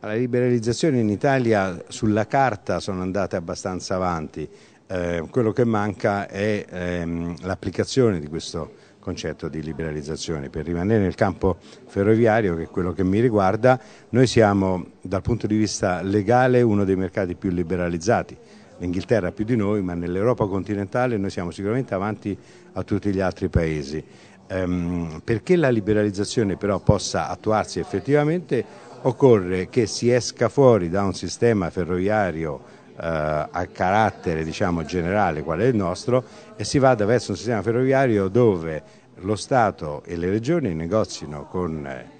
Le liberalizzazioni in Italia sulla carta sono andate abbastanza avanti, eh, quello che manca è ehm, l'applicazione di questo concetto di liberalizzazione. Per rimanere nel campo ferroviario, che è quello che mi riguarda, noi siamo dal punto di vista legale uno dei mercati più liberalizzati. L'Inghilterra più di noi, ma nell'Europa continentale noi siamo sicuramente avanti a tutti gli altri paesi. Ehm, perché la liberalizzazione però possa attuarsi effettivamente occorre che si esca fuori da un sistema ferroviario eh, a carattere diciamo, generale quale è il nostro e si vada verso un sistema ferroviario dove lo Stato e le regioni negozino con eh,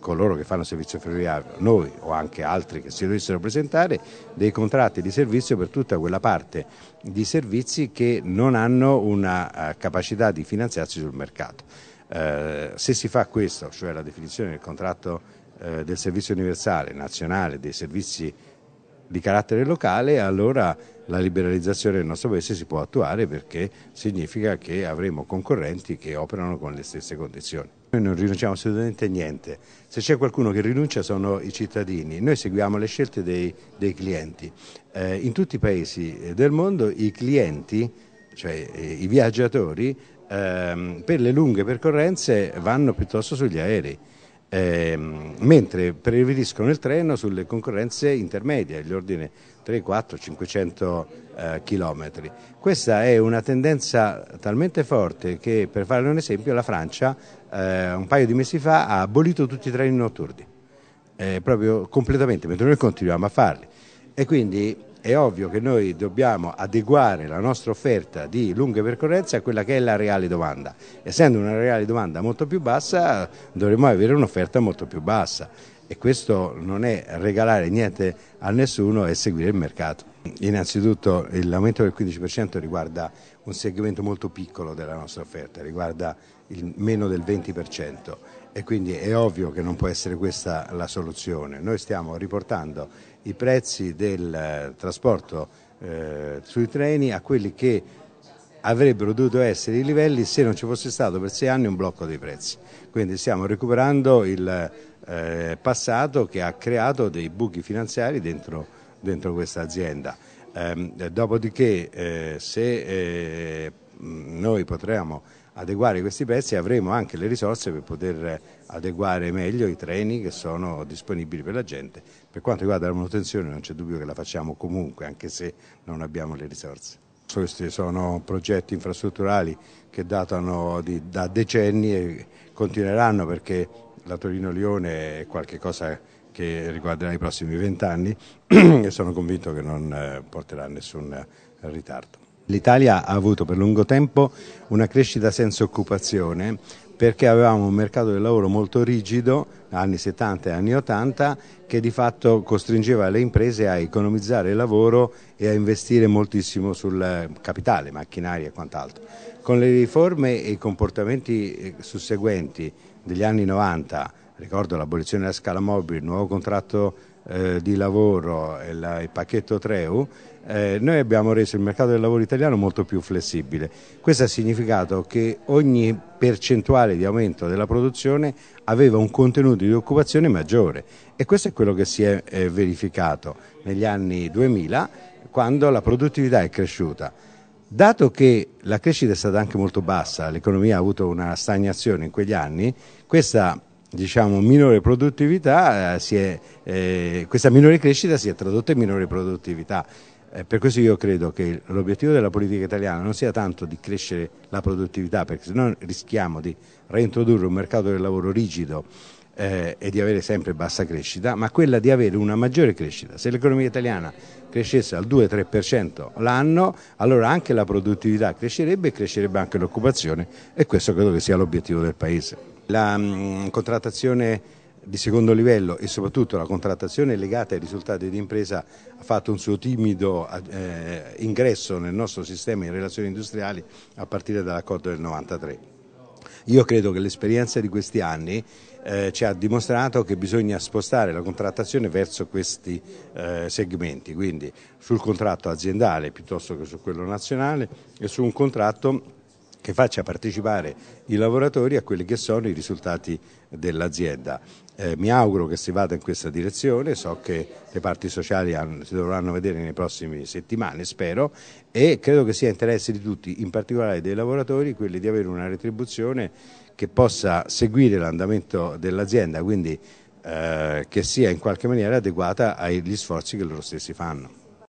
coloro che fanno servizio ferroviario, noi o anche altri che si dovessero presentare, dei contratti di servizio per tutta quella parte di servizi che non hanno una eh, capacità di finanziarsi sul mercato. Eh, se si fa questo, cioè la definizione del contratto eh, del servizio universale nazionale, dei servizi di carattere locale, allora la liberalizzazione del nostro paese si può attuare perché significa che avremo concorrenti che operano con le stesse condizioni. Noi non rinunciamo assolutamente a niente, se c'è qualcuno che rinuncia sono i cittadini, noi seguiamo le scelte dei, dei clienti. Eh, in tutti i paesi eh, del mondo i clienti, cioè eh, i viaggiatori, ehm, per le lunghe percorrenze vanno piuttosto sugli aerei eh, mentre prevediscono il treno sulle concorrenze intermedie, gli ordini 3, 4, 500 eh, chilometri. Questa è una tendenza talmente forte che, per fare un esempio, la Francia eh, un paio di mesi fa ha abolito tutti i treni notturni, eh, proprio completamente, mentre noi continuiamo a farli. E quindi è ovvio che noi dobbiamo adeguare la nostra offerta di lunghe percorrenze a quella che è la reale domanda. Essendo una reale domanda molto più bassa dovremmo avere un'offerta molto più bassa e questo non è regalare niente a nessuno, è seguire il mercato. Innanzitutto l'aumento del 15% riguarda un segmento molto piccolo della nostra offerta, riguarda il meno del 20% e quindi è ovvio che non può essere questa la soluzione. Noi stiamo riportando i prezzi del eh, trasporto eh, sui treni a quelli che avrebbero dovuto essere i livelli se non ci fosse stato per sei anni un blocco dei prezzi. Quindi stiamo recuperando il eh, passato che ha creato dei buchi finanziari dentro dentro questa azienda. Eh, dopodiché eh, se eh, noi potremo adeguare questi pezzi avremo anche le risorse per poter adeguare meglio i treni che sono disponibili per la gente. Per quanto riguarda la manutenzione non c'è dubbio che la facciamo comunque anche se non abbiamo le risorse. Questi sono progetti infrastrutturali che datano di, da decenni e continueranno perché la Torino-Lione è qualcosa che riguarderà i prossimi vent'anni e sono convinto che non eh, porterà nessun ritardo. L'Italia ha avuto per lungo tempo una crescita senza occupazione perché avevamo un mercato del lavoro molto rigido, anni 70 e anni 80, che di fatto costringeva le imprese a economizzare il lavoro e a investire moltissimo sul capitale, macchinari e quant'altro. Con le riforme e i comportamenti eh, susseguenti degli anni 90, ricordo l'abolizione della scala mobile, il nuovo contratto eh, di lavoro e la, il pacchetto Treu, eh, noi abbiamo reso il mercato del lavoro italiano molto più flessibile. Questo ha significato che ogni percentuale di aumento della produzione aveva un contenuto di occupazione maggiore e questo è quello che si è eh, verificato negli anni 2000 quando la produttività è cresciuta. Dato che la crescita è stata anche molto bassa, l'economia ha avuto una stagnazione in quegli anni, questa diciamo, minore produttività eh, è, eh, questa minore crescita si è tradotta in minore produttività. Eh, per questo io credo che l'obiettivo della politica italiana non sia tanto di crescere la produttività, perché se no rischiamo di reintrodurre un mercato del lavoro rigido eh, e di avere sempre bassa crescita, ma quella di avere una maggiore crescita. Se l'economia italiana crescesse al 2-3% l'anno, allora anche la produttività crescerebbe e crescerebbe anche l'occupazione e questo credo che sia l'obiettivo del Paese. La mh, contrattazione di secondo livello e soprattutto la contrattazione legata ai risultati di impresa ha fatto un suo timido eh, ingresso nel nostro sistema in relazioni industriali a partire dall'accordo del 1993. Io credo che l'esperienza di questi anni eh, ci ha dimostrato che bisogna spostare la contrattazione verso questi eh, segmenti, quindi sul contratto aziendale piuttosto che su quello nazionale e su un contratto che faccia partecipare i lavoratori a quelli che sono i risultati dell'azienda. Eh, mi auguro che si vada in questa direzione, so che le parti sociali hanno, si dovranno vedere nelle prossime settimane, spero, e credo che sia interesse di tutti, in particolare dei lavoratori, quelli di avere una retribuzione che possa seguire l'andamento dell'azienda, quindi eh, che sia in qualche maniera adeguata agli sforzi che loro stessi fanno.